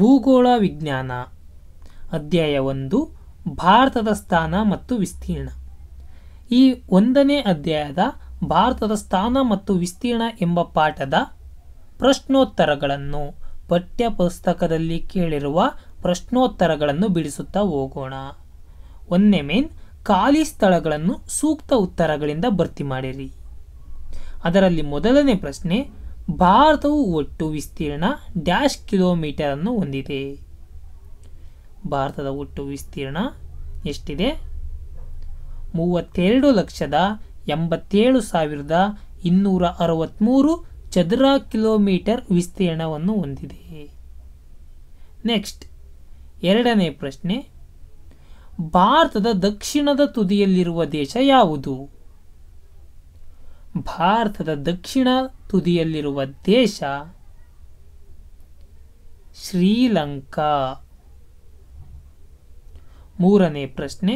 ಭೂಗೋಳ ವಿಜ್ಞಾನ ಅಧ್ಯಾಯ ಒಂದು ಭಾರತದ ಸ್ಥಾನ ಮತ್ತು ವಿಸ್ತೀರ್ಣ ಈ ಒಂದನೇ ಅಧ್ಯಾಯದ ಭಾರತದ ಸ್ಥಾನ ಮತ್ತು ವಿಸ್ತೀರ್ಣ ಎಂಬ ಪಾಠದ ಪ್ರಶ್ನೋತ್ತರಗಳನ್ನು ಪಠ್ಯಪುಸ್ತಕದಲ್ಲಿ ಕೇಳಿರುವ ಪ್ರಶ್ನೋತ್ತರಗಳನ್ನು ಬಿಡಿಸುತ್ತಾ ಹೋಗೋಣ ಒಂದನೇ ಮೇನ್ ಖಾಲಿ ಸ್ಥಳಗಳನ್ನು ಸೂಕ್ತ ಉತ್ತರಗಳಿಂದ ಭರ್ತಿ ಮಾಡಿರಿ ಅದರಲ್ಲಿ ಮೊದಲನೇ ಪ್ರಶ್ನೆ ಭಾರತವು ಒಟ್ಟು ವಿಸ್ತೀರ್ಣ ಡ್ಯಾಶ್ ಕಿಲೋಮೀಟರನ್ನು ಹೊಂದಿದೆ ಭಾರತದ ಒಟ್ಟು ವಿಸ್ತೀರ್ಣ ಎಷ್ಟಿದೆ ಮೂವತ್ತೆರಡು ಲಕ್ಷದ ಎಂಬತ್ತೇಳು ಸಾವಿರದ ಇನ್ನೂರ ಅರವತ್ತ್ಮೂರು ಚದರ ಕಿಲೋಮೀಟರ್ ವಿಸ್ತೀರ್ಣವನ್ನು ಹೊಂದಿದೆ ನೆಕ್ಸ್ಟ್ ಎರಡನೇ ಪ್ರಶ್ನೆ ಭಾರತದ ದಕ್ಷಿಣದ ತುದಿಯಲ್ಲಿರುವ ದೇಶ ಯಾವುದು ಭಾರತದ ದಕ್ಷಿಣ ತುದಿಯಲ್ಲಿರುವ ದೇಶ ಶ್ರೀಲಂಕಾ ಮೂರನೇ ಪ್ರಶ್ನೆ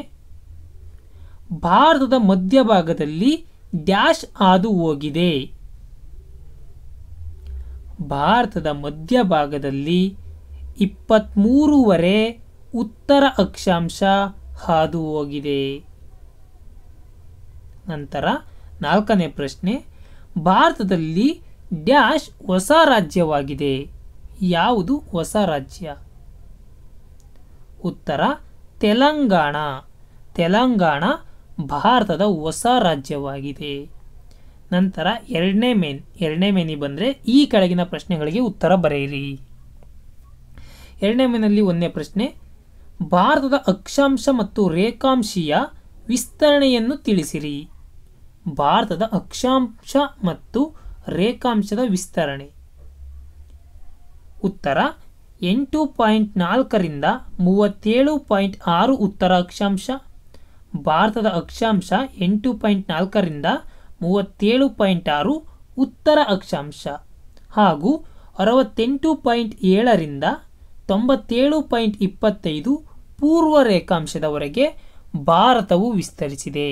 ಭಾರತದ ಮಧ್ಯಭಾಗದಲ್ಲಿ ಡ್ಯಾಶ್ ಹಾದು ಹೋಗಿದೆ ಭಾರತದ ಮಧ್ಯಭಾಗದಲ್ಲಿ ಇಪ್ಪತ್ತ್ಮೂರುವರೆ ಉತ್ತರ ಅಕ್ಷಾಂಶ ಹಾದು ಹೋಗಿದೆ ನಂತರ ನಾಲ್ಕನೇ ಪ್ರಶ್ನೆ ಭಾರತದಲ್ಲಿ ಡ್ಯಾಶ್ ಹೊಸ ರಾಜ್ಯವಾಗಿದೆ ಯಾವುದು ಹೊಸ ರಾಜ್ಯ ಉತ್ತರ ತೆಲಂಗಾಣ ತೆಲಂಗಾಣ ಭಾರತದ ಹೊಸ ರಾಜ್ಯವಾಗಿದೆ ನಂತರ ಎರಡನೇ ಮೇನ್ ಎರಡನೇ ಮೇನಿ ಬಂದರೆ ಈ ಕೆಳಗಿನ ಪ್ರಶ್ನೆಗಳಿಗೆ ಉತ್ತರ ಬರೆಯಿರಿ ಎರಡನೇ ಮೇನಲ್ಲಿ ಒಂದನೇ ಪ್ರಶ್ನೆ ಭಾರತದ ಅಕ್ಷಾಂಶ ಮತ್ತು ರೇಖಾಂಶೀಯ ವಿಸ್ತರಣೆಯನ್ನು ತಿಳಿಸಿರಿ ಭಾರತದ ಅಕ್ಷಾಂಶ ಮತ್ತು ರೇಖಾಂಶದ ವಿಸ್ತರಣೆ ಉತ್ತರ ಎಂಟು ಪಾಯಿಂಟ್ ನಾಲ್ಕರಿಂದ ಮೂವತ್ತೇಳು ಪಾಯಿಂಟ್ ಆರು ಉತ್ತರ ಅಕ್ಷಾಂಶ ಭಾರತದ ಅಕ್ಷಾಂಶ ಎಂಟು ಪಾಯಿಂಟ್ ನಾಲ್ಕರಿಂದ ಮೂವತ್ತೇಳು ಪಾಯಿಂಟ್ ಆರು ಉತ್ತರ ಅಕ್ಷಾಂಶ ಹಾಗೂ ಅರವತ್ತೆಂಟು ಪಾಯಿಂಟ್ ಏಳರಿಂದ ತೊಂಬತ್ತೇಳು ಪಾಯಿಂಟ್ ಇಪ್ಪತ್ತೈದು ಪೂರ್ವ ರೇಖಾಂಶದವರೆಗೆ ಭಾರತವು ವಿಸ್ತರಿಸಿದೆ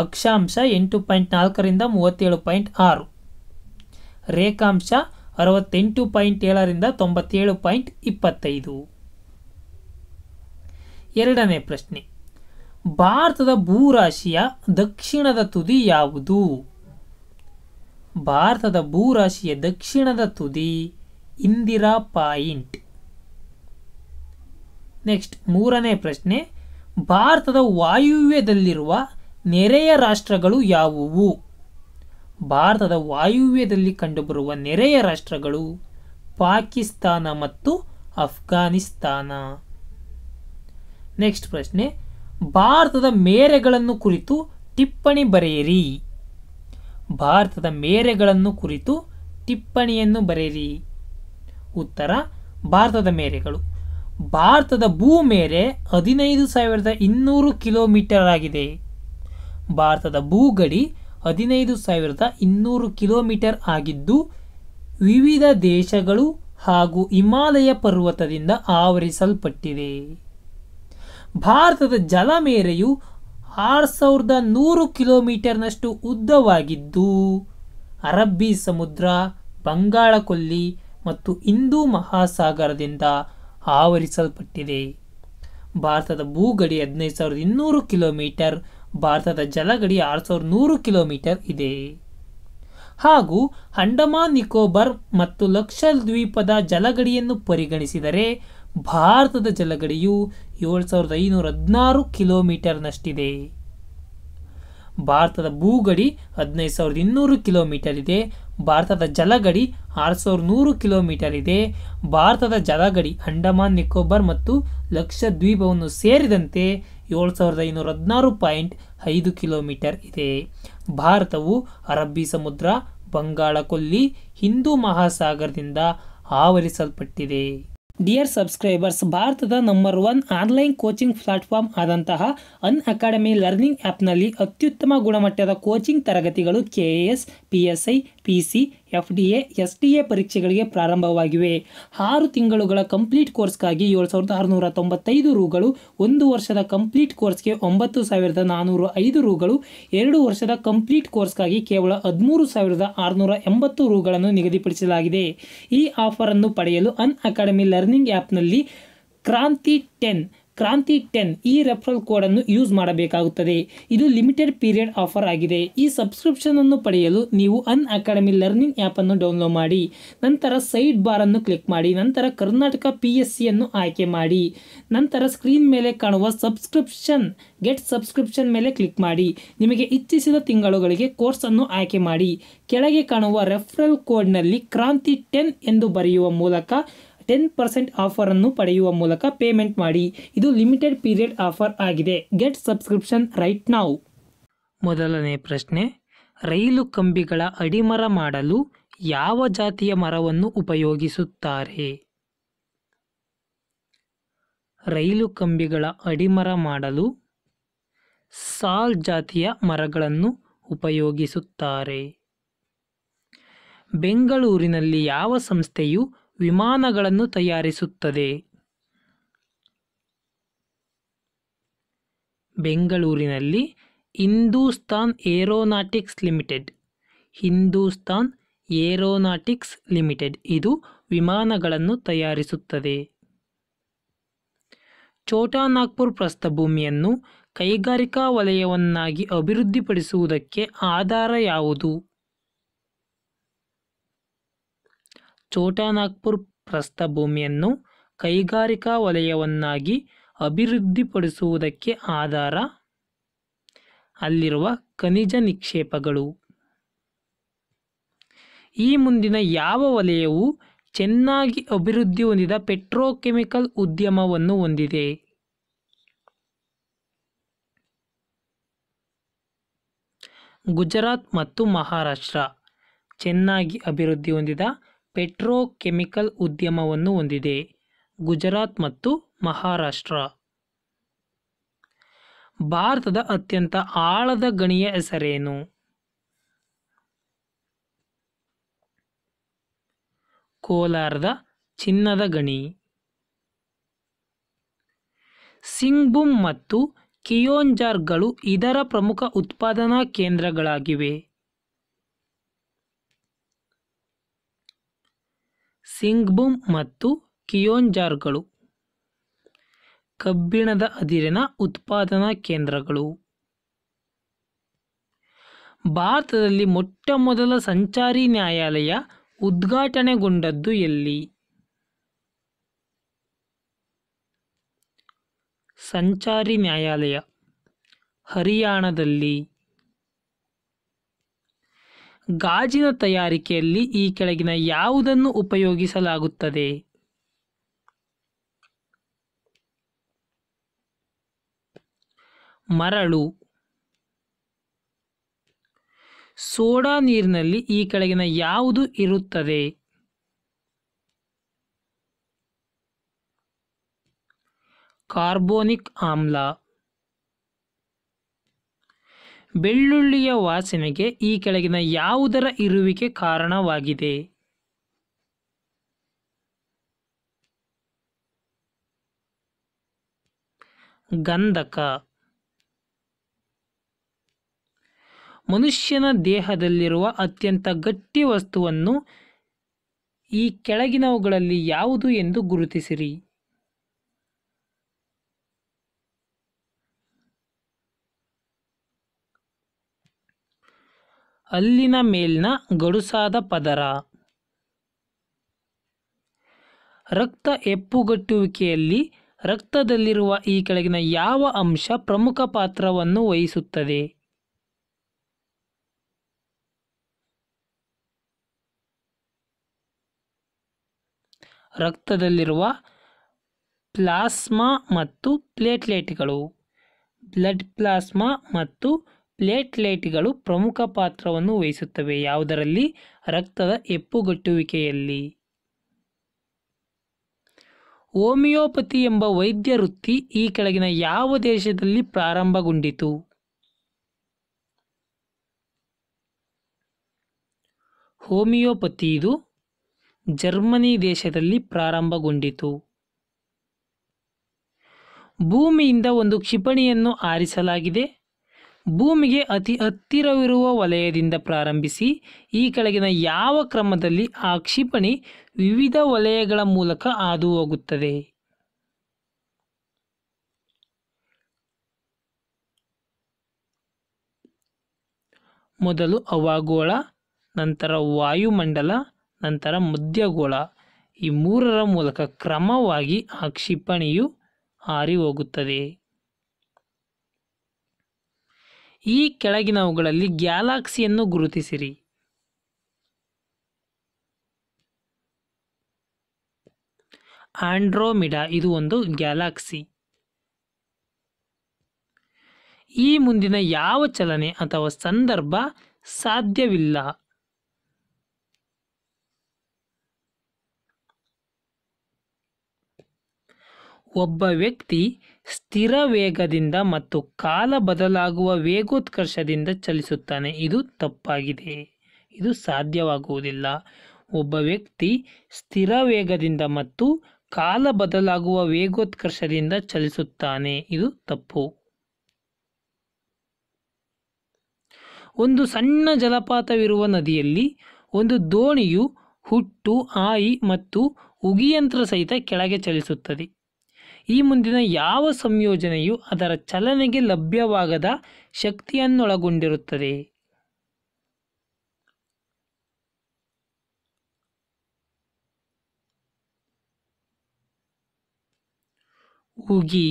ಅಕ್ಷಾಂಶ ಎಂಟು ಪಾಯಿಂಟ್ ನಾಲ್ಕರಿಂದ ಮೂವತ್ತೇಳು ಪಾಯಿಂಟ್ ಆರು ರೇಖಾಂಶ ಅರವತ್ತೆಂಟು ಪಾಯಿಂಟ್ ಏಳರಿಂದ ತೊಂಬತ್ತೇಳು ಪಾಯಿಂಟ್ ಇಪ್ಪತ್ತೈದು ಎರಡನೇ ಪ್ರಶ್ನೆ ಭಾರತದ ಭೂರಾಶಿಯ ದಕ್ಷಿಣದ ತುದಿ ಯಾವುದು ಭಾರತದ ಭೂರಾಶಿಯ ದಕ್ಷಿಣದ ತುದಿ ಇಂದಿರಾ ಪಾಯಿಂಟ್ ನೆಕ್ಸ್ಟ್ ಮೂರನೇ ಪ್ರಶ್ನೆ ಭಾರತದ ವಾಯುವ್ಯದಲ್ಲಿರುವ ನೆರೆಯ ರಾಷ್ಟ್ರಗಳು ಯಾವುವು ಭಾರತದ ವಾಯುವ್ಯದಲ್ಲಿ ಕಂಡುಬರುವ ನೆರೆಯ ರಾಷ್ಟ್ರಗಳು ಪಾಕಿಸ್ತಾನ ಮತ್ತು ಅಫ್ಘಾನಿಸ್ತಾನ ನೆಕ್ಸ್ಟ್ ಪ್ರಶ್ನೆ ಭಾರತದ ಮೇರೆಗಳನ್ನು ಕುರಿತು ಟಿಪ್ಪಣಿ ಬರೆಯಿರಿ ಭಾರತದ ಮೇರೆಗಳನ್ನು ಕುರಿತು ಟಿಪ್ಪಣಿಯನ್ನು ಬರೆಯಿರಿ ಉತ್ತರ ಭಾರತದ ಮೇರೆಗಳು ಭಾರತದ ಭೂಮೇರೆ ಹದಿನೈದು ಸಾವಿರದ ಇನ್ನೂರು ಕಿಲೋಮೀಟರ್ ಆಗಿದೆ ಭಾರತದ ಭೂಗಡಿ ಹದಿನೈದು ಸಾವಿರದ ಇನ್ನೂರು ಕಿಲೋಮೀಟರ್ ಆಗಿದ್ದು ವಿವಿಧ ದೇಶಗಳು ಹಾಗೂ ಹಿಮಾಲಯ ಪರ್ವತದಿಂದ ಆವರಿಸಲ್ಪಟ್ಟಿದೆ ಭಾರತದ ಜಲಮೇರೆಯು ಆರು ಸಾವಿರದ ನೂರು ಕಿಲೋಮೀಟರ್ನಷ್ಟು ಉದ್ದವಾಗಿದ್ದು ಅರಬ್ಬಿ ಸಮುದ್ರ ಬಂಗಾಳಕೊಲ್ಲಿ ಮತ್ತು ಹಿಂದೂ ಮಹಾಸಾಗರದಿಂದ ಆವರಿಸಲ್ಪಟ್ಟಿದೆ ಭಾರತದ ಭೂಗಡಿ ಹದಿನೈದು ಸಾವಿರದ ಇನ್ನೂರು ಕಿಲೋಮೀಟರ್ ಭಾರತದ ಜಲಗಡಿ ಆರು ಸಾವಿರದ ನೂರು ಕಿಲೋಮೀಟರ್ ಇದೆ ಹಾಗೂ ಅಂಡಮಾನ್ ನಿಕೋಬಾರ್ ಮತ್ತು ಲಕ್ಷದ್ವೀಪದ ಜಲಗಡಿಯನ್ನು ಪರಿಗಣಿಸಿದರೆ ಭಾರತದ ಜಲಗಡಿಯು ಏಳು ಸಾವಿರದ ಐನೂರ ಹದಿನಾರು ಕಿಲೋಮೀಟರ್ನಷ್ಟಿದೆ ಭಾರತದ ಭೂಗಡಿ ಹದಿನೈದು ಸಾವಿರದ ಇನ್ನೂರು ಕಿಲೋಮೀಟರ್ ಇದೆ ಭಾರತದ ಜಲಗಡಿ ಆರು ಸಾವಿರದ ನೂರು ಕಿಲೋಮೀಟರ್ ಇದೆ ಭಾರತದ ಜಲಗಡಿ ಅಂಡಮಾನ್ ನಿಕೋಬಾರ್ ಮತ್ತು ಲಕ್ಷದ್ವೀಪವನ್ನು ಸೇರಿದಂತೆ ಏಳು ಸಾವಿರದ ಐನೂರ ಹದಿನಾರು ಪಾಯಿಂಟ್ ಐದು ಕಿಲೋಮೀಟರ್ ಇದೆ ಭಾರತವು ಅರಬ್ಬಿ ಸಮುದ್ರ ಬಂಗಾಳ ಕೊಲ್ಲಿ ಹಿಂದೂ ಮಹಾಸಾಗರದಿಂದ ಆವರಿಸಲ್ಪಟ್ಟಿದೆ ಡಿಯರ್ ಸಬ್ಸ್ಕ್ರೈಬರ್ಸ್ ಭಾರತದ number one online coaching platform ಆದಂತಹ ಅನ್ ಅಕಾಡೆಮಿ ಲರ್ನಿಂಗ್ ಆ್ಯಪ್ನಲ್ಲಿ ಅತ್ಯುತ್ತಮ ಗುಣಮಟ್ಟದ ಕೋಚಿಂಗ್ ತರಗತಿಗಳು K A S P S I P C F D A S D A ಪರೀಕ್ಷೆಗಳಿಗೆ ಪ್ರಾರಂಭವಾಗಿವೆ ಆರು ತಿಂಗಳುಗಳ ಕಂಪ್ಲೀಟ್ ಕೋರ್ಸ್ಗಾಗಿ ಏಳು ಸಾವಿರದ ಆರುನೂರ ತೊಂಬತ್ತೈದು ರೂಗಳು ಒಂದು ವರ್ಷದ ಕಂಪ್ಲೀಟ್ ಕೋರ್ಸ್ಗೆ ಒಂಬತ್ತು ಸಾವಿರದ ನಾನ್ನೂರ ಐದು ರೂಗಳು ಎರಡು ವರ್ಷದ ಕಂಪ್ಲೀಟ್ ಕೋರ್ಸ್ಗಾಗಿ ಕೇವಲ ಹದಿಮೂರು ಸಾವಿರದ ಆರುನೂರ ಎಂಬತ್ತು ರೂಗಳನ್ನು ನಿಗದಿಪಡಿಸಲಾಗಿದೆ ಈ ಆಫರನ್ನು ಪಡೆಯಲು ಅನ್ ಅಕಾಡೆಮಿ ಲರ್ನಿಂಗ್ ಆ್ಯಪ್ನಲ್ಲಿ ಕ್ರಾಂತಿ ಟೆನ್ ಕ್ರಾಂತಿ ಟೆನ್ ಈ ರೆಫರಲ್ ಕೋಡನ್ನು ಯೂಸ್ ಮಾಡಬೇಕಾಗುತ್ತದೆ ಇದು ಲಿಮಿಟೆಡ್ ಪೀರಿಯಡ್ ಆಫರ್ ಆಗಿದೆ ಈ ಸಬ್ಸ್ಕ್ರಿಪ್ಷನನ್ನು ಪಡೆಯಲು ನೀವು ಅನ್ ಅಕಾಡೆಮಿ ಲರ್ನಿಂಗ್ ಆ್ಯಪನ್ನು ಡೌನ್ಲೋಡ್ ಮಾಡಿ ನಂತರ ಸೈಡ್ ಬಾರನ್ನು ಕ್ಲಿಕ್ ಮಾಡಿ ನಂತರ ಕರ್ನಾಟಕ ಪಿ ಎಸ್ ಸಿಯನ್ನು ಆಯ್ಕೆ ಮಾಡಿ ನಂತರ ಸ್ಕ್ರೀನ್ ಮೇಲೆ ಕಾಣುವ ಸಬ್ಸ್ಕ್ರಿಪ್ಷನ್ ಗೆಟ್ ಸಬ್ಸ್ಕ್ರಿಪ್ಷನ್ ಮೇಲೆ ಕ್ಲಿಕ್ ಮಾಡಿ ನಿಮಗೆ ಇಚ್ಛಿಸಿದ ತಿಂಗಳುಗಳಿಗೆ ಕೋರ್ಸನ್ನು ಆಯ್ಕೆ ಮಾಡಿ ಕೆಳಗೆ ಕಾಣುವ ರೆಫರಲ್ ಕೋಡ್ನಲ್ಲಿ ಕ್ರಾಂತಿ ಟೆನ್ ಎಂದು ಬರೆಯುವ ಮೂಲಕ ಟೆನ್ ಪರ್ಸೆಂಟ್ ಆಫರನ್ನು ಪಡೆಯುವ ಮೂಲಕ ಪೇಮೆಂಟ್ ಮಾಡಿ ಇದು ಲಿಮಿಟೆಡ್ ಪೀರಿಯಡ್ ಆಫರ್ ಆಗಿದೆ ಗೆಟ್ ಸಬ್ಸ್ಕ್ರಿಪ್ಷನ್ ರೈಟ್ ನಾವು ಮೊದಲನೇ ಪ್ರಶ್ನೆ ರೈಲು ಕಂಬಿಗಳ ಅಡಿಮರ ಮಾಡಲು ಯಾವ ಜಾತಿಯ ಮರವನ್ನು ಉಪಯೋಗಿಸುತ್ತಾರೆ ರೈಲು ಕಂಬಿಗಳ ಅಡಿಮರ ಮಾಡಲು ಸಾಲ್ ಜಾತಿಯ ಮರಗಳನ್ನು ಉಪಯೋಗಿಸುತ್ತಾರೆ ಬೆಂಗಳೂರಿನಲ್ಲಿ ಯಾವ ಸಂಸ್ಥೆಯು ವಿಮಾನಗಳನ್ನು ತಯಾರಿಸುತ್ತದೆ ಬೆಂಗಳೂರಿನಲ್ಲಿ Hindustan Aeronautics Limited Hindustan Aeronautics Limited ಇದು ವಿಮಾನಗಳನ್ನು ತಯಾರಿಸುತ್ತದೆ ಛೋಟಾ ನಾಗ್ಪುರ್ ಪ್ರಸ್ಥಭೂಮಿಯನ್ನು ಕೈಗಾರಿಕಾ ವಲಯವನ್ನಾಗಿ ಅಭಿವೃದ್ಧಿಪಡಿಸುವುದಕ್ಕೆ ಆಧಾರ ಯಾವುದು ಚೋಟಾನಾಗ್ಪುರ್ ಪ್ರಸ್ಥಭೂಮಿಯನ್ನು ಕೈಗಾರಿಕಾ ವಲಯವನ್ನಾಗಿ ಅಭಿವೃದ್ಧಿಪಡಿಸುವುದಕ್ಕೆ ಆಧಾರ ಅಲ್ಲಿರುವ ಖನಿಜ ನಿಕ್ಷೇಪಗಳು ಈ ಮುಂದಿನ ಯಾವ ವಲಯವು ಚೆನ್ನಾಗಿ ಅಭಿವೃದ್ಧಿ ಹೊಂದಿದ ಪೆಟ್ರೋಕೆಮಿಕಲ್ ಉದ್ಯಮವನ್ನು ಹೊಂದಿದೆ ಗುಜರಾತ್ ಮತ್ತು ಮಹಾರಾಷ್ಟ್ರ ಚೆನ್ನಾಗಿ ಅಭಿವೃದ್ಧಿ ಹೊಂದಿದ ಪೆಟ್ರೋಕೆಮಿಕಲ್ ಉದ್ಯಮವನ್ನು ಹೊಂದಿದೆ ಗುಜರಾತ್ ಮತ್ತು ಮಹಾರಾಷ್ಟ್ರ ಭಾರತದ ಅತ್ಯಂತ ಆಳದ ಗಣಿಯ ಹೆಸರೇನು ಕೋಲಾರದ ಚಿನ್ನದ ಗಣಿ ಸಿಂಗ್ಬುಮ್ ಮತ್ತು ಕಿಯೋಂಜಾರ್ಗಳು ಇದರ ಪ್ರಮುಖ ಉತ್ಪಾದನಾ ಕೇಂದ್ರಗಳಾಗಿವೆ ಸಿಂಗ್ಬುಮ್ ಮತ್ತು ಕಿಯೋಂಜಾರ್ಗಳು ಕಬ್ಬಿಣದ ಅದಿರಿನ ಉತ್ಪಾದನಾ ಕೇಂದ್ರಗಳು ಭಾರತದಲ್ಲಿ ಮೊಟ್ಟ ಮೊದಲ ಸಂಚಾರಿ ನ್ಯಾಯಾಲಯ ಉದ್ಘಾಟನೆಗೊಂಡದ್ದು ಎಲ್ಲಿ ಸಂಚಾರಿ ನ್ಯಾಯಾಲಯ ಹರಿಯಾಣದಲ್ಲಿ ಗಾಜಿನ ತಯಾರಿಕೆಯಲ್ಲಿ ಈ ಕೆಳಗಿನ ಯಾವುದನ್ನು ಉಪಯೋಗಿಸಲಾಗುತ್ತದೆ ಮರಳು ಸೋಡಾ ನೀರಿನಲ್ಲಿ ಈ ಕೆಳಗಿನ ಯಾವುದು ಇರುತ್ತದೆ ಕಾರ್ಬೋನಿಕ್ ಆಮ್ಲ ಬೆಳ್ಳುಳ್ಳಿಯ ವಾಸನೆಗೆ ಈ ಕೆಳಗಿನ ಯಾವುದರ ಇರುವಿಕೆ ಕಾರಣವಾಗಿದೆ ಗಂಧಕ ಮನುಷ್ಯನ ದೇಹದಲ್ಲಿರುವ ಅತ್ಯಂತ ಗಟ್ಟಿ ವಸ್ತುವನ್ನು ಈ ಕೆಳಗಿನವುಗಳಲ್ಲಿ ಯಾವುದು ಎಂದು ಗುರುತಿಸಿರಿ ಅಲ್ಲಿನ ಮೇಲಿನ ಗಡುಸಾದ ಪದರ ರಕ್ತ ಎಪ್ಪುಗಟ್ಟುವಿಕೆಯಲ್ಲಿ ರಕ್ತದಲ್ಲಿರುವ ಈ ಕೆಳಗಿನ ಯಾವ ಅಂಶ ಪ್ರಮುಖ ಪಾತ್ರವನ್ನು ವಹಿಸುತ್ತದೆ ರಕ್ತದಲ್ಲಿರುವ ಪ್ಲಾಸ್ಮಾ ಮತ್ತು ಪ್ಲೇಟ್ಲೆಟ್ಗಳು ಬ್ಲಡ್ ಪ್ಲಾಸ್ಮಾ ಮತ್ತು ಲೈಟ್ಗಳು ಪ್ರಮುಖ ಪಾತ್ರವನ್ನು ವಹಿಸುತ್ತವೆ ಯಾವುದರಲ್ಲಿ ರಕ್ತದ ಎಪ್ಪುಗಟ್ಟುವಿಕೆಯಲ್ಲಿ ಹೋಮಿಯೋಪತಿ ಎಂಬ ವೈದ್ಯ ವೃತ್ತಿ ಈ ಕೆಳಗಿನ ಯಾವ ದೇಶದಲ್ಲಿ ಪ್ರಾರಂಭಗೊಂಡಿತು ಹೋಮಿಯೋಪತಿ ಇದು ಜರ್ಮನಿ ದೇಶದಲ್ಲಿ ಪ್ರಾರಂಭಗೊಂಡಿತು ಭೂಮಿಯಿಂದ ಒಂದು ಕ್ಷಿಪಣಿಯನ್ನು ಆರಿಸಲಾಗಿದೆ ಭೂಮಿಗೆ ಅತಿ ಹತ್ತಿರವಿರುವ ವಲಯದಿಂದ ಪ್ರಾರಂಭಿಸಿ ಈ ಕೆಳಗಿನ ಯಾವ ಕ್ರಮದಲ್ಲಿ ಆ ಕ್ಷಿಪಣಿ ವಿವಿಧ ವಲಯಗಳ ಮೂಲಕ ಹಾದು ಹೋಗುತ್ತದೆ ಮೊದಲು ಅವಾಗೋಳ ನಂತರ ವಾಯುಮಂಡಲ ನಂತರ ಮಧ್ಯಗೋಳ ಈ ಮೂರರ ಮೂಲಕ ಕ್ರಮವಾಗಿ ಆ ಕ್ಷಿಪಣಿಯು ಹಾರಿ ಹೋಗುತ್ತದೆ ಈ ಕೆಳಗಿನವುಗಳಲ್ಲಿ ಗ್ಯಾಲಾಕ್ಸಿಯನ್ನು ಗುರುತಿಸಿರಿ ಆಂಡ್ರೋಮಿಡಾ ಇದು ಒಂದು ಗ್ಯಾಲಾಕ್ಸಿ ಈ ಮುಂದಿನ ಯಾವ ಚಲನೆ ಅಥವಾ ಸಂದರ್ಭ ಸಾಧ್ಯವಿಲ್ಲ ಒಬ್ಬ ವ್ಯಕ್ತಿ ಸ್ಥಿರ ವೇಗದಿಂದ ಮತ್ತು ಕಾಲ ಬದಲಾಗುವ ವೇಗೋತ್ಕರ್ಷದಿಂದ ಚಲಿಸುತ್ತಾನೆ ಇದು ತಪ್ಪಾಗಿದೆ ಇದು ಸಾಧ್ಯವಾಗುವುದಿಲ್ಲ ಒಬ್ಬ ವ್ಯಕ್ತಿ ಸ್ಥಿರ ವೇಗದಿಂದ ಮತ್ತು ಕಾಲ ಬದಲಾಗುವ ವೇಗೋತ್ಕರ್ಷದಿಂದ ಚಲಿಸುತ್ತಾನೆ ಇದು ತಪ್ಪು ಒಂದು ಸಣ್ಣ ಜಲಪಾತವಿರುವ ನದಿಯಲ್ಲಿ ಒಂದು ದೋಣಿಯು ಹುಟ್ಟು ಆಯಿ ಮತ್ತು ಉಗಿಯಂತ್ರ ಸಹಿತ ಕೆಳಗೆ ಚಲಿಸುತ್ತದೆ ಈ ಮುಂದಿನ ಯಾವ ಸಂಯೋಜನೆಯು ಅದರ ಚಲನೆಗೆ ಲಭ್ಯವಾಗದ ಶಕ್ತಿಯನ್ನೊಳಗೊಂಡಿರುತ್ತದೆ ಉಗಿ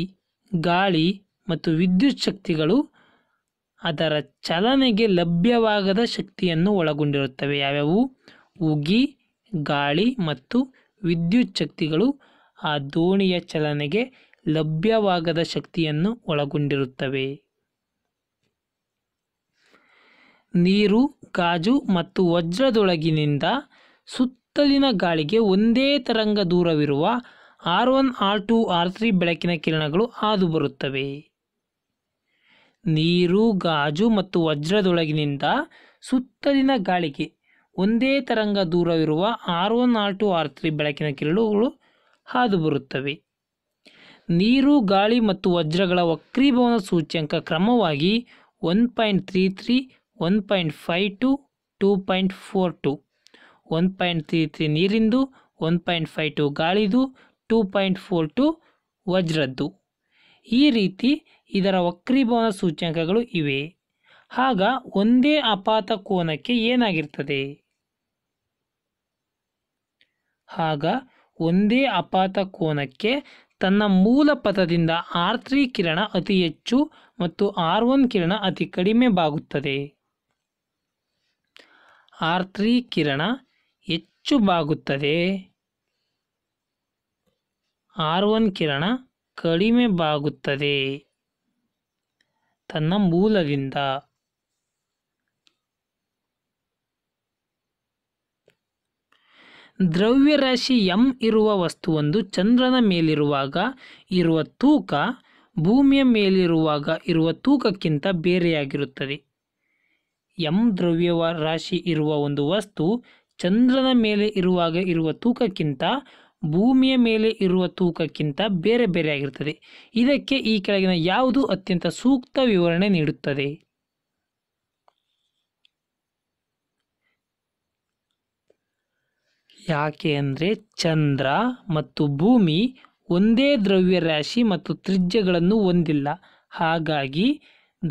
ಗಾಳಿ ಮತ್ತು ವಿದ್ಯುತ್ ಶಕ್ತಿಗಳು ಅದರ ಚಲನೆಗೆ ಲಭ್ಯವಾಗದ ಶಕ್ತಿಯನ್ನು ಒಳಗೊಂಡಿರುತ್ತವೆ ಯಾವ್ಯಾವು ಉಗಿ ಗಾಳಿ ಮತ್ತು ವಿದ್ಯುತ್ ಶಕ್ತಿಗಳು ಆ ದೋಣಿಯ ಚಲನೆಗೆ ಲಭ್ಯವಾಗದ ಶಕ್ತಿಯನ್ನು ಒಳಗೊಂಡಿರುತ್ತವೆ ನೀರು ಗಾಜು ಮತ್ತು ವಜ್ರದೊಳಗಿನಿಂದ ಸುತ್ತಲಿನ ಗಾಳಿಗೆ ಒಂದೇ ತರಂಗ ದೂರವಿರುವ R one R two R three ಬೆಳಕಿನ ಕಿರಣಗಳು ಹಾದು ಬರುತ್ತವೆ ನೀರು ಗಾಜು ಮತ್ತು ವಜ್ರದೊಳಗಿನಿಂದ ಸುತ್ತಲಿನ ಗಾಳಿಗೆ ಒಂದೇ ತರಂಗ ದೂರವಿರುವ R one R two R three ಬೆಳಕಿನ ಕಿರಣಗಳು ಹಾದು ಬರುತ್ತವೆ ನೀರು ಗಾಳಿ ಮತ್ತು ವಜ್ರಗಳ ವಕ್ರೀಭವನ ಸೂಚ್ಯಂಕ ಕ್ರಮವಾಗಿ one point three three one point five two two point four two one point three three ನೀರಿಂದು ಒನ್ ಪಾಯಿಂಟ್ ಫೈವ್ ಟು ಗಾಳಿದು ಟೂ ಪಾಯಿಂಟ್ ಫೋರ್ ಟು ವಜ್ರದ್ದು ಈ ರೀತಿ ಇದರ ವಕ್ರೀಭವನ ಸೂಚ್ಯಂಕಗಳು ಇವೆ ಆಗ ಒಂದೇ ಅಪಾತ ಕೋನಕ್ಕೆ ಏನಾಗಿರ್ತದೆ ಆಗ ಒಂದೇ ಅಪಾತ ಕೋನಕ್ಕೆ ತನ್ನ ಮೂಲ ಪಥದಿಂದ ಆರ್ ತ್ರೀ ಕಿರಣ ಅತಿ ಹೆಚ್ಚು ಮತ್ತು ಆರ್ ಒನ್ ಕಿರಣ ಅತಿ ಕಡಿಮೆ ಬಾಗುತ್ತದೆ ಆರ್ ಕಿರಣ ಹೆಚ್ಚು ಬಾಗುತ್ತದೆ ಆರ್ ಒನ್ ಕಿರಣ ಕಡಿಮೆ ಬಾಗುತ್ತದೆ ತನ್ನ ಮೂಲದಿಂದ ದ್ರವ್ಯರಾಶಿ ಎಂ ಇರುವ ವಸ್ತುವೊಂದು ಚಂದ್ರನ ಮೇಲಿರುವಾಗ ಇರುವ ತೂಕ ಭೂಮಿಯ ಮೇಲಿರುವಾಗ ಇರುವ ತೂಕಕ್ಕಿಂತ ಬೇರೆಯಾಗಿರುತ್ತದೆ ಎಂ ದ್ರವ್ಯ ರಾಶಿ ಇರುವ ಒಂದು ವಸ್ತು ಚಂದ್ರನ ಮೇಲೆ ಇರುವಾಗ ಇರುವ ತೂಕಕ್ಕಿಂತ ಭೂಮಿಯ ಮೇಲೆ ಇರುವ ತೂಕಕ್ಕಿಂತ ಬೇರೆ ಬೇರೆಯಾಗಿರುತ್ತದೆ ಇದಕ್ಕೆ ಈ ಕೆಳಗಿನ ಯಾವುದು ಅತ್ಯಂತ ಸೂಕ್ತ ವಿವರಣೆ ನೀಡುತ್ತದೆ ಯಾಕೆ ಅಂದರೆ ಚಂದ್ರ ಮತ್ತು ಭೂಮಿ ಒಂದೇ ದ್ರವ್ಯರಾಶಿ ಮತ್ತು ತ್ರಿಜ್ಯಗಳನ್ನು ಹೊಂದಿಲ್ಲ ಹಾಗಾಗಿ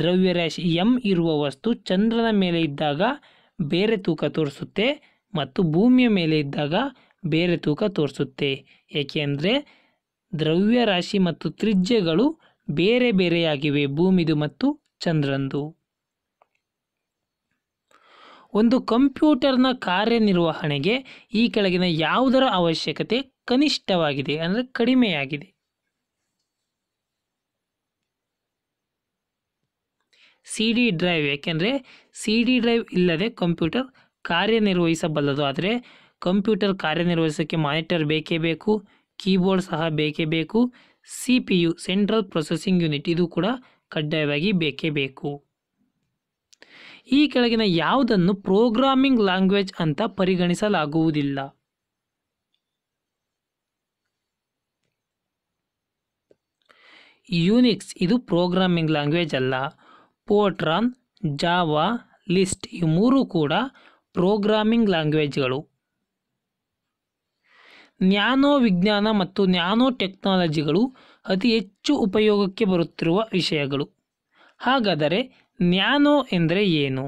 ದ್ರವ್ಯರಾಶಿ ಎಂ ಇರುವ ವಸ್ತು ಚಂದ್ರನ ಮೇಲೆ ಇದ್ದಾಗ ಬೇರೆ ತೂಕ ತೋರಿಸುತ್ತೆ ಮತ್ತು ಭೂಮಿಯ ಮೇಲೆ ಇದ್ದಾಗ ಬೇರೆ ತೂಕ ತೋರಿಸುತ್ತೆ ಏಕೆಂದರೆ ದ್ರವ್ಯರಾಶಿ ಮತ್ತು ತ್ರಿಜ್ಯಗಳು ಬೇರೆ ಬೇರೆಯಾಗಿವೆ ಭೂಮಿದು ಮತ್ತು ಚಂದ್ರಂದು ಒಂದು ಕಂಪ್ಯೂಟರ್ನ ಕಾರ್ಯನಿರ್ವಹಣೆಗೆ ಈ ಕೆಳಗಿನ ಯಾವುದರ ಅವಶ್ಯಕತೆ ಕನಿಷ್ಠವಾಗಿದೆ ಅಂದರೆ ಕಡಿಮೆಯಾಗಿದೆ ಸಿ ಡಿ ಡ್ರೈವ್ ಯಾಕೆಂದರೆ ಸಿ ಡಿ ಡ್ರೈವ್ ಇಲ್ಲದೆ ಕಂಪ್ಯೂಟರ್ ಕಾರ್ಯನಿರ್ವಹಿಸಬಲ್ಲದು ಆದರೆ ಕಂಪ್ಯೂಟರ್ ಕಾರ್ಯನಿರ್ವಹಿಸೋಕ್ಕೆ ಮಾನಿಟರ್ ಬೇಕೇ ಬೇಕು ಕೀಬೋರ್ಡ್ ಸಹ ಬೇಕೇ ಬೇಕು C P U central processing unit ಇದು ಕೂಡ ಕಡ್ಡಾಯವಾಗಿ ಬೇಕೇ ಬೇಕು ಈ ಕೆಳಗಿನ ಯಾವುದನ್ನು ಪ್ರೋಗ್ರಾಮಿಂಗ್ ಲ್ಯಾಂಗ್ವೇಜ್ ಅಂತ ಪರಿಗಣಿಸಲಾಗುವುದಿಲ್ಲ ಯುನಿಕ್ಸ್ ಇದು ಪ್ರೋಗ್ರಾಮಿಂಗ್ ಲ್ಯಾಂಗ್ವೇಜ್ ಅಲ್ಲ ಪೋಟ್ರಾನ್ ಜಾವಾ ಲಿಸ್ಟ್ ಈ ಮೂರೂ ಕೂಡ ಪ್ರೋಗ್ರಾಮಿಂಗ್ ಲ್ಯಾಂಗ್ವೇಜ್ಗಳು ನ್ಯಾನೋ ವಿಜ್ಞಾನ ಮತ್ತು ನ್ಯಾನೋ ಟೆಕ್ನಾಲಜಿಗಳು ಅತಿ ಹೆಚ್ಚು ಉಪಯೋಗಕ್ಕೆ ಬರುತ್ತಿರುವ ವಿಷಯಗಳು ಹಾಗಾದರೆ ನ್ಯಾನೋ ಎಂದರೆ ಏನು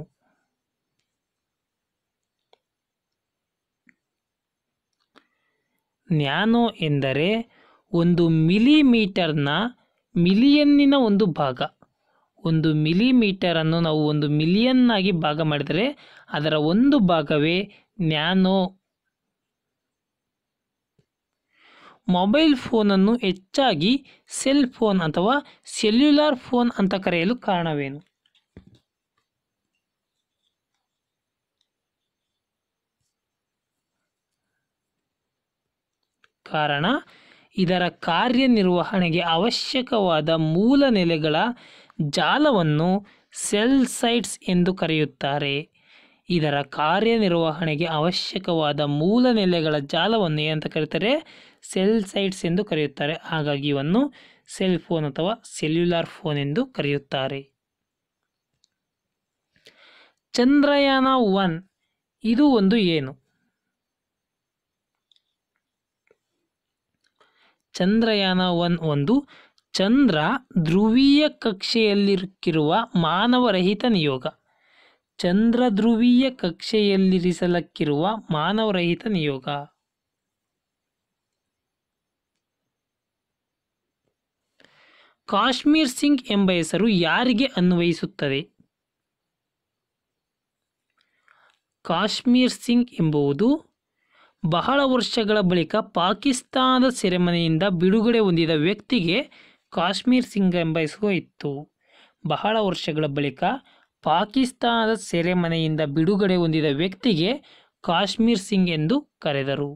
ನ್ಯಾನೋ ಎಂದರೆ ಒಂದು ಮಿಲಿಮೀಟರ್ನ ಮಿಲಿಯನ್ನಿನ ಒಂದು ಭಾಗ ಒಂದು ಮಿಲಿಮೀಟರನ್ನು ನಾವು ಒಂದು ಮಿಲಿಯನ್ನಾಗಿ ಭಾಗ ಮಾಡಿದರೆ ಅದರ ಒಂದು ಭಾಗವೇ ನ್ಯಾನೋ ಮೊಬೈಲ್ ಫೋನನ್ನು ಹೆಚ್ಚಾಗಿ ಸೆಲ್ ಫೋನ್ ಅಥವಾ ಸೆಲ್ಯುಲಾರ್ ಫೋನ್ ಅಂತ ಕರೆಯಲು ಕಾರಣವೇನು ಕಾರಣ ಇದರ ಕಾರ್ಯನಿರ್ವಹಣೆಗೆ ಅವಶ್ಯಕವಾದ ಮೂಲ ನೆಲೆಗಳ ಜಾಲವನ್ನು ಸೆಲ್ ಸೈಟ್ಸ್ ಎಂದು ಕರೆಯುತ್ತಾರೆ ಇದರ ಕಾರ್ಯನಿರ್ವಹಣೆಗೆ ಅವಶ್ಯಕವಾದ ಮೂಲ ನೆಲೆಗಳ ಜಾಲವನ್ನು ಏನಂತ ಕರೀತಾರೆ ಸೆಲ್ ಸೈಟ್ಸ್ ಎಂದು ಕರೆಯುತ್ತಾರೆ ಹಾಗಾಗಿ ಇವನ್ನು ಸೆಲ್ ಫೋನ್ ಅಥವಾ ಸೆಲ್ಯುಲಾರ್ ಫೋನ್ ಎಂದು ಕರೆಯುತ್ತಾರೆ ಚಂದ್ರಯಾನ ಒನ್ ಇದು ಒಂದು ಏನು ಚಂದ್ರಯಾನ ಒನ್ ಒಂದು ಚಂದ್ರ ಧ್ರುವೀಯ ಕಕ್ಷೆಯಲ್ಲಿರುಕ್ಕಿರುವ ಮಾನವರಹಿತ ನಿಯೋಗ ಚಂದ್ರ ಧ್ರುವೀಯ ಕಕ್ಷೆಯಲ್ಲಿರಿಸಲಕ್ಕಿರುವ ಮಾನವರಹಿತ ನಿಯೋಗ ಕಾಶ್ಮೀರ್ ಸಿಂಗ್ ಎಂಬ ಹೆಸರು ಯಾರಿಗೆ ಅನ್ವಯಿಸುತ್ತದೆ ಕಾಶ್ಮೀರ್ ಸಿಂಗ್ ಎಂಬುವುದು ಬಹಳ ವರ್ಷಗಳ ಬಳಿಕ ಪಾಕಿಸ್ತಾನದ ಸೆರೆಮನೆಯಿಂದ ಬಿಡುಗಡೆ ಹೊಂದಿದ ವ್ಯಕ್ತಿಗೆ ಕಾಶ್ಮೀರ್ ಸಿಂಗ್ ಎಂಬ ಹೆಸರು ಇತ್ತು ಬಹಳ ವರ್ಷಗಳ ಬಳಿಕ ಪಾಕಿಸ್ತಾನದ ಸೆರೆಮನೆಯಿಂದ ಬಿಡುಗಡೆ ಹೊಂದಿದ ವ್ಯಕ್ತಿಗೆ ಕಾಶ್ಮೀರ್ ಸಿಂಗ್ ಎಂದು ಕರೆದರು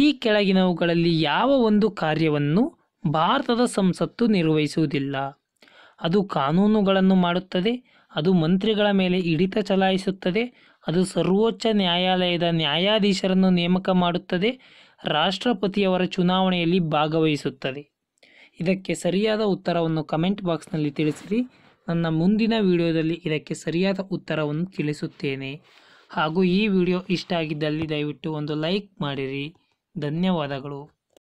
ಈ ಕೆಳಗಿನವುಗಳಲ್ಲಿ ಯಾವ ಒಂದು ಕಾರ್ಯವನ್ನು ಭಾರತದ ಸಂಸತ್ತು ನಿರ್ವಹಿಸುವುದಿಲ್ಲ ಅದು ಕಾನೂನುಗಳನ್ನು ಮಾಡುತ್ತದೆ ಅದು ಮಂತ್ರಿಗಳ ಮೇಲೆ ಹಿಡಿತ ಚಲಾಯಿಸುತ್ತದೆ ಅದು ಸರ್ವೋಚ್ಚ ನ್ಯಾಯಾಲಯದ ನ್ಯಾಯಾಧೀಶರನ್ನು ನೇಮಕ ಮಾಡುತ್ತದೆ ರಾಷ್ಟ್ರಪತಿಯವರ ಚುನಾವಣೆಯಲ್ಲಿ ಭಾಗವಹಿಸುತ್ತದೆ ಇದಕ್ಕೆ ಸರಿಯಾದ ಉತ್ತರವನ್ನು ಕಮೆಂಟ್ ಬಾಕ್ಸ್ನಲ್ಲಿ ತಿಳಿಸಿರಿ ನನ್ನ ಮುಂದಿನ ವಿಡಿಯೋದಲ್ಲಿ ಇದಕ್ಕೆ ಸರಿಯಾದ ಉತ್ತರವನ್ನು ತಿಳಿಸುತ್ತೇನೆ ಹಾಗೂ ಈ ವಿಡಿಯೋ ಇಷ್ಟ ಆಗಿದ್ದಲ್ಲಿ ದಯವಿಟ್ಟು ಒಂದು ಲೈಕ್ ಮಾಡಿರಿ ಧನ್ಯವಾದಗಳು